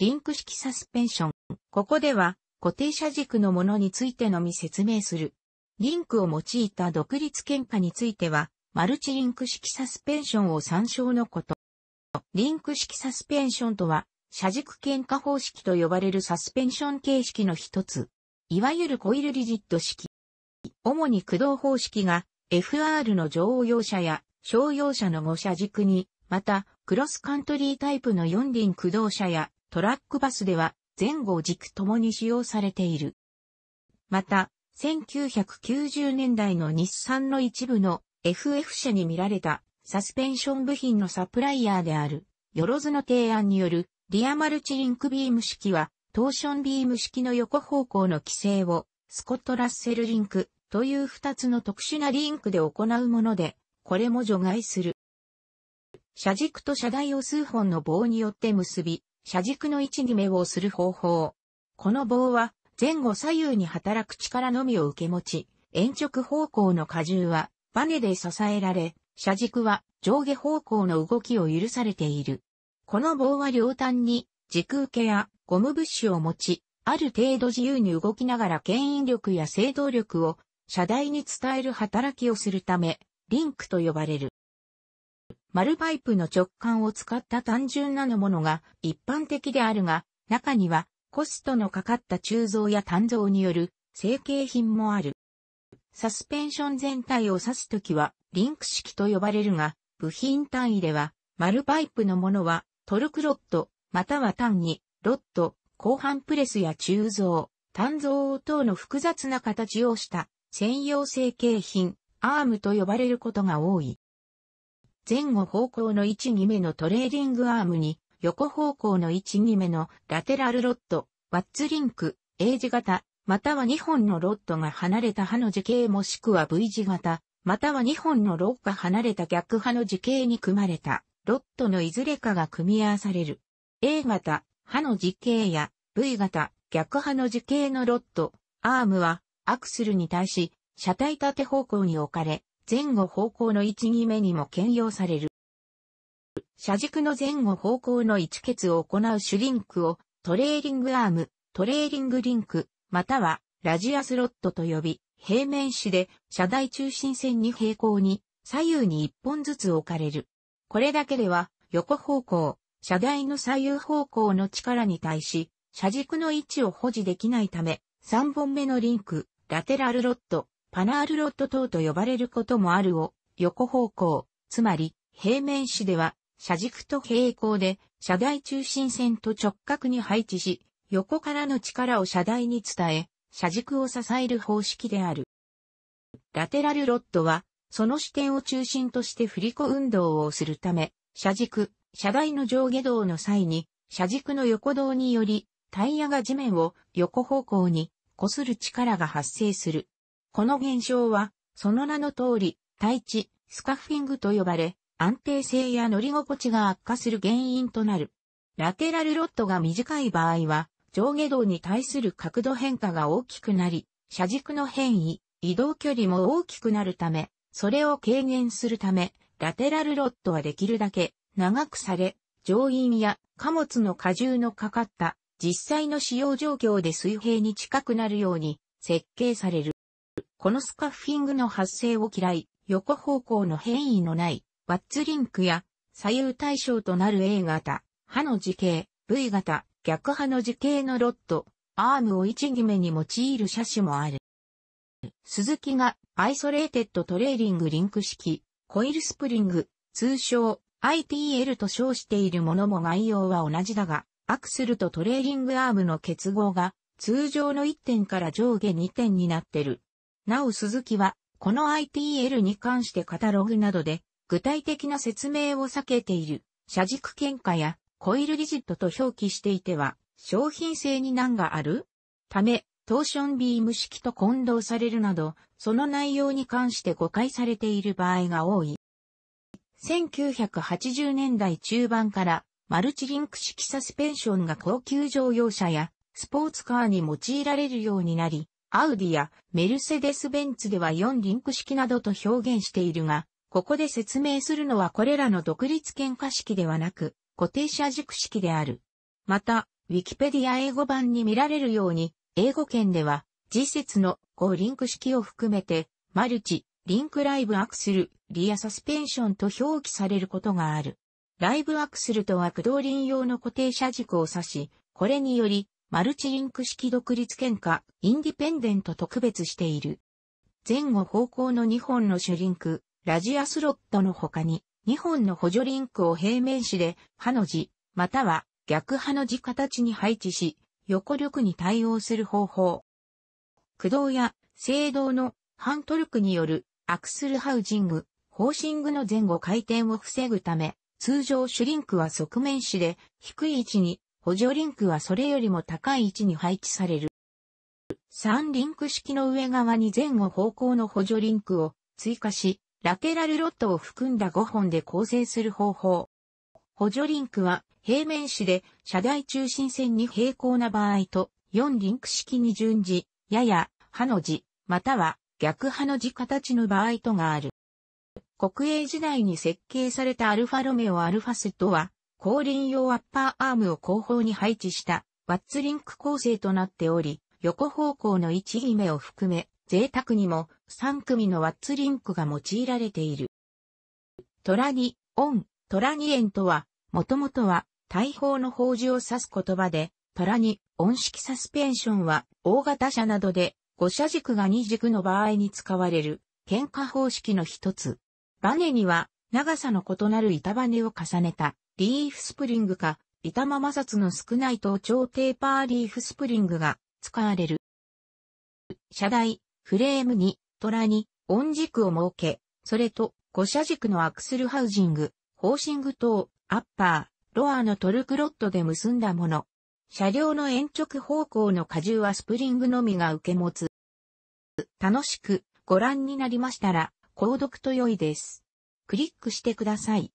リンク式サスペンション。ここでは、固定車軸のものについてのみ説明する。リンクを用いた独立喧嘩については、マルチリンク式サスペンションを参照のこと。リンク式サスペンションとは、車軸喧嘩方式と呼ばれるサスペンション形式の一つ。いわゆるコイルリジット式。主に駆動方式が FR の乗用車や商用車の5車軸に、またクロスカントリータイプの4輪駆動車やトラックバスでは前後軸ともに使用されている。また、1990年代の日産の一部の FF 車に見られたサスペンション部品のサプライヤーである、よろずの提案によるリアマルチリンクビーム式は、トーションビーム式の横方向の規制を、スコット・ラッセルリンクという二つの特殊なリンクで行うもので、これも除外する。車軸と車台を数本の棒によって結び、車軸の位置に目をする方法。この棒は前後左右に働く力のみを受け持ち、延直方向の荷重はバネで支えられ、車軸は上下方向の動きを許されている。この棒は両端に軸受けやゴムブッシュを持ち、ある程度自由に動きながら牽引力や制動力を車台に伝える働きをするため、リンクと呼ばれる。丸パイプの直管を使った単純なのものが一般的であるが、中にはコストのかかった鋳造や鍛造による成形品もある。サスペンション全体を指すときはリンク式と呼ばれるが、部品単位では丸パイプのものはトルクロット、または単にロット、後半プレスや鋳造、単造等の複雑な形をした専用成形品、アームと呼ばれることが多い。前後方向の1、2目のトレーディングアームに、横方向の1、2目のラテラルロッド、ワッツリンク、A 字型、または2本のロッドが離れた刃の字形もしくは V 字型、または2本のロッが離れた逆刃の字形に組まれた、ロッドのいずれかが組み合わされる。A 型、刃の字形や V 型、逆刃の字形のロッド、アームは、アクスルに対し、車体縦方向に置かれ、前後方向の位置決めにも兼用される。車軸の前後方向の置決を行うシュリンクをトレーリングアーム、トレーリングリンク、またはラジアスロットと呼び、平面紙で車台中心線に平行に左右に1本ずつ置かれる。これだけでは横方向、車台の左右方向の力に対し、車軸の位置を保持できないため、3本目のリンク、ラテラルロッド、パナールロッド等と呼ばれることもあるを、横方向、つまり、平面紙では、車軸と平行で、車台中心線と直角に配置し、横からの力を車台に伝え、車軸を支える方式である。ラテラルロッドは、その視点を中心として振り子運動をするため、車軸、車台の上下動の際に、車軸の横動により、タイヤが地面を横方向に擦る力が発生する。この現象は、その名の通り、対地、スカッフィングと呼ばれ、安定性や乗り心地が悪化する原因となる。ラテラルロッドが短い場合は、上下動に対する角度変化が大きくなり、車軸の変異、移動距離も大きくなるため、それを軽減するため、ラテラルロッドはできるだけ長くされ、乗員や貨物の荷重のかかった実際の使用状況で水平に近くなるように設計される。このスカッフィングの発生を嫌い、横方向の変異のない、ワッツリンクや、左右対称となる A 型、刃の字形、V 型、逆刃の字形のロッド、アームを一決めに用いる車種もある。鈴木がアイソレーテッドトレーリングリンク式、コイルスプリング、通称 ITL と称しているものも概要は同じだが、アクセルとトレーリングアームの結合が通常の1点から上下2点になってる。なお鈴木は、この IPL に関してカタログなどで、具体的な説明を避けている、車軸喧嘩やコイルリジットと表記していては、商品性に難があるため、トーションビーム式と混同されるなど、その内容に関して誤解されている場合が多い。1980年代中盤からマルチリンク式サスペンションが高級乗用車やスポーツカーに用いられるようになり、アウディやメルセデス・ベンツでは4リンク式などと表現しているが、ここで説明するのはこれらの独立喧嘩式ではなく、固定車軸式である。また、ウィキペディア英語版に見られるように、英語圏では、次節の5リンク式を含めて、マルチ、リンクライブアクセル、リアサスペンションと表記されることがある。ライブアクセルとは駆動輪用の固定車軸を指し、これにより、マルチリンク式独立喧嘩、インディペンデント特別している。前後方向の2本の主リンク、ラジアスロットの他に、2本の補助リンクを平面紙で、刃の字、または逆刃の字形に配置し、横力に対応する方法。駆動や制動の反トルクによるアクスルハウジング、ホーシングの前後回転を防ぐため、通常シュリンクは側面紙で低い位置に補助リンクはそれよりも高い位置に配置される。3リンク式の上側に前後方向の補助リンクを追加し、ラテラルロットを含んだ5本で構成する方法。補助リンクは平面紙で車台中心線に平行な場合と4リンク式に順次、やや、刃の字、または逆刃の字形の場合とがある。国営時代に設計されたアルファロメオアルファスとは後輪用アッパーアームを後方に配置したワッツリンク構成となっており、横方向の置決めを含め、贅沢にも3組のワッツリンクが用いられている。トラニ、オン、トラニエンとは、もともとは大砲の砲珠を指す言葉で、トラニ、ン式サスペンションは大型車などで5車軸が2軸の場合に使われる喧嘩方式の一つ。バネには長さの異なる板バネを重ねたリーフスプリングか、板間摩擦の少ない頭頂テーパーリーフスプリングが使われる。車台、フレームに、虎に、音軸を設け、それと、五車軸のアクスルハウジング、ホーシング等、アッパー、ロアのトルクロットで結んだもの。車両の延直方向の荷重はスプリングのみが受け持つ。楽しくご覧になりましたら、購読と良いです。クリックしてください。